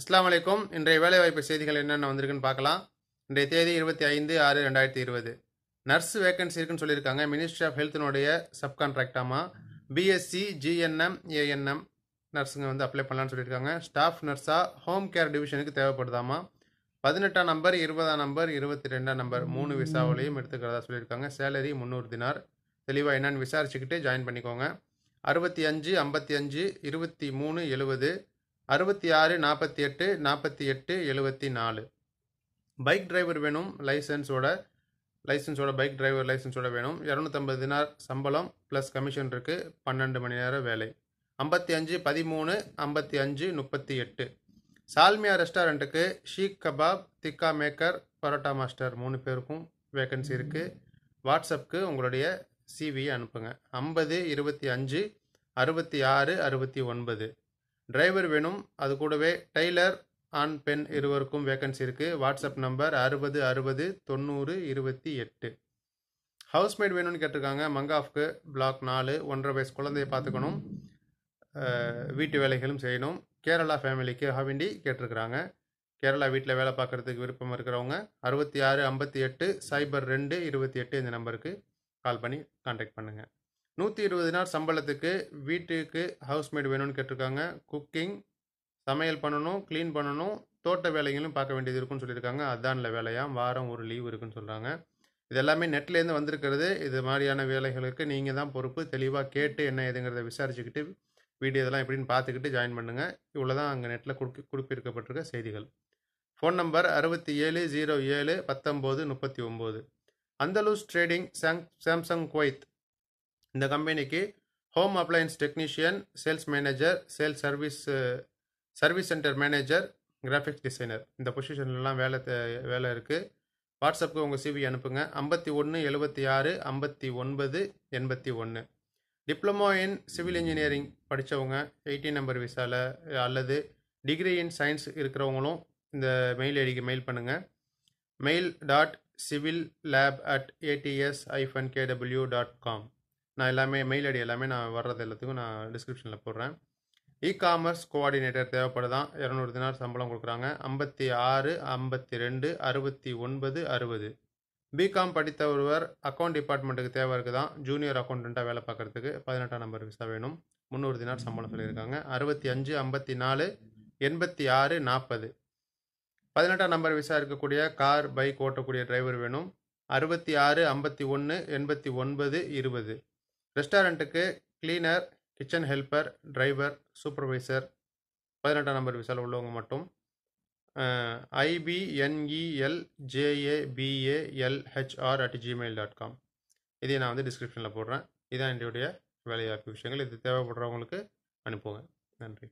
அஸ்லாம் வலைக்கும் இன்றைய வேலைவாய்ப்பு செய்திகள் என்னென்ன வந்திருக்குன்னு பார்க்கலாம் இன்றைய தேதி இருபத்தி ஐந்து ஆறு ரெண்டாயிரத்தி இருபது நர்ஸ் வேகன்சி இருக்குன்னு சொல்லியிருக்காங்க மினிஸ்ட்ரி ஆஃப் ஹெல்த்தினுடைய சப்கான்ட்ராக்டாமா பிஎஸ்சி ஜிஎன்எம் ஏஎன்எம் நர்ஸுங்க வந்து அப்ளை பண்ணலான்னு சொல்லியிருக்காங்க ஸ்டாஃப் நர்ஸாக ஹோம் கேர் டிவிஷனுக்கு தேவைப்படுதாமா பதினெட்டாம் நம்பர் இருபதாம் நம்பர் இருபத்தி ரெண்டாம் நம்பர் மூணு விசாவிலையும் எடுத்துக்கிறதா சொல்லியிருக்காங்க சேலரி முந்நூறு தினார் தெளிவாக என்னன்னு விசாரிச்சுக்கிட்டு ஜாயின் பண்ணிக்கோங்க அறுபத்தி அஞ்சு ஐம்பத்தி அஞ்சு இருபத்தி மூணு எழுபது அறுபத்தி ஆறு நாற்பத்தி எட்டு நாற்பத்தி எட்டு எழுபத்தி நாலு பைக் டிரைவர் வேணும் லைசன்ஸோட லைசன்ஸோட பைக் டிரைவர் லைசன்ஸோட வேணும் இரநூத்தம்பது தினார் சம்பளம் ப்ளஸ் கமிஷன் இருக்குது பன்னெண்டு மணி நேரம் வேலை ஐம்பத்தி அஞ்சு பதிமூணு ஐம்பத்தி அஞ்சு முப்பத்தி எட்டு சால்மியா ரெஸ்டாரண்ட்டுக்கு ஷீக் கபாப் திக்கா மேக்கர் பரோட்டா மாஸ்டர் மூணு பேருக்கும் வேக்கன்சி இருக்குது வாட்ஸ்அப்க்கு உங்களுடைய சிவியை அனுப்புங்க ஐம்பது இருபத்தி அஞ்சு அறுபத்தி ஆறு அறுபத்தி ஒன்பது டிரைவர் வேணும் அது கூடவே டெய்லர் ஆண் பெண் இருவருக்கும் வேக்கன்சி இருக்குது வாட்ஸ்அப் நம்பர் அறுபது அறுபது தொண்ணூறு இருபத்தி எட்டு ஹவுஸ்மேட் வேணும்னு கேட்டிருக்காங்க மங்காஃப்க்கு பிளாக் நாலு ஒன்றரை வயசு குழந்தைய பார்த்துக்கணும் வீட்டு வேலைகளும் செய்யணும் கேரளா ஃபேமிலிக்கு ஹவிண்டி கேட்டிருக்கிறாங்க கேரளா வீட்டில் வேலை பார்க்குறதுக்கு விருப்பம் இருக்கிறவங்க அறுபத்தி ஆறு ஐம்பத்தி எட்டு சைபர் ரெண்டு இருபத்தி எட்டு இந்த நம்பருக்கு கால் பண்ணி கான்டாக்ட் பண்ணுங்கள் நூற்றி இருபது நாள் சம்பளத்துக்கு வீட்டுக்கு ஹவுஸ்மேட் வேணும்னு கேட்டிருக்காங்க குக்கிங் சமையல் பண்ணணும் க்ளீன் பண்ணணும் தோட்ட வேலைகளும் பார்க்க வேண்டியது இருக்குன்னு சொல்லியிருக்காங்க இல்லை வேலையாக வாரம் ஒரு லீவ் இருக்குன்னு சொல்கிறாங்க இது எல்லாமே நெட்லேருந்து வந்திருக்கிறது இது மாதிரியான வேலைகளுக்கு நீங்கள் தான் பொறுப்பு தெளிவாக கேட்டு என்ன ஏதுங்கிறத விசாரிச்சுக்கிட்டு வீடியோ இதெல்லாம் எப்படின்னு பார்த்துக்கிட்டு ஜாயின் பண்ணுங்கள் இவ்வளோ தான் அங்கே நெட்டில் குறி குறிப்பிருக்கப்பட்டிருக்க செய்திகள் ஃபோன் நம்பர் அறுபத்தி ஏழு ஜீரோ ஏழு பத்தொம்போது முப்பத்தி ஒம்பது அந்தலூஸ் ட்ரேடிங் சாங் சாம்சங் குவைத் இந்த கம்பெனிக்கு home appliances technician sales manager sales service service center manager graphics designer இந்த பொசிஷன்லாம் வேலை வேலை இருக்குது வாட்ஸ்அப்புக்கு உங்கள் சிவி அனுப்புங்க ஐம்பத்தி ஒன்று எழுபத்தி ஆறு ஐம்பத்தி ஒன்பது எண்பத்தி ஒன்று டிப்ளமோ இன் சிவில் இன்ஜினியரிங் படித்தவங்க எயிட்டீன் நம்பர் விசாவில் அல்லது டிகிரி இன் சயின்ஸ் இருக்கிறவங்களும் இந்த மெயில் ஐடிக்கு மெயில் பண்ணுங்கள் mail dot civil lab at ADS hyphen KW dot com நான் எல்லாமே மெயில் ஐடி எல்லாமே நான் வர்றது எல்லாத்துக்கும் நான் டிஸ்கிரிப்ஷனில் போடுறேன் இ காமர்ஸ் கோஆர்டினேட்டர் தேவைப்படுதான் இரநூறு தினார் சம்பளம் கொடுக்குறாங்க ஐம்பத்தி ஆறு ஐம்பத்தி ரெண்டு அறுபத்தி ஒன்பது அறுபது பிகாம் படித்த ஒருவர் அக்கௌண்ட் டிபார்ட்மெண்ட்டுக்கு தேவை இருக்குது தான் ஜூனியர் அக்கௌண்ட்டாக வேலை பார்க்குறதுக்கு பதினெட்டாம் நம்பர் விசா வேணும் முந்நூறு தினார் சம்பளம் சொல்லியிருக்காங்க அறுபத்தி அஞ்சு ஐம்பத்தி நாலு எண்பத்தி ஆறு நாற்பது பதினெட்டாம் நம்பர் விசா இருக்கக்கூடிய கார் பைக் ஓட்டக்கூடிய டிரைவர் வேணும் அறுபத்தி ஆறு ஐம்பத்தி ஒன்று எண்பத்தி ஒன்பது இருபது ரெஸ்டாரண்ட்டுக்கு cleaner kitchen helper driver supervisor பதினெட்டாம் நம்பர் விசாவில் உள்ளவங்க மட்டும் IBNEL JAPALHR at Gmail dot com இதை நான் வந்து டிஸ்கிரிப்ஷனில் போடுறேன் இதான் என்னுடைய வேலைவாய்ப்பு விஷயங்கள் இது தேவைப்படுறவங்களுக்கு அனுப்புங்க நன்றி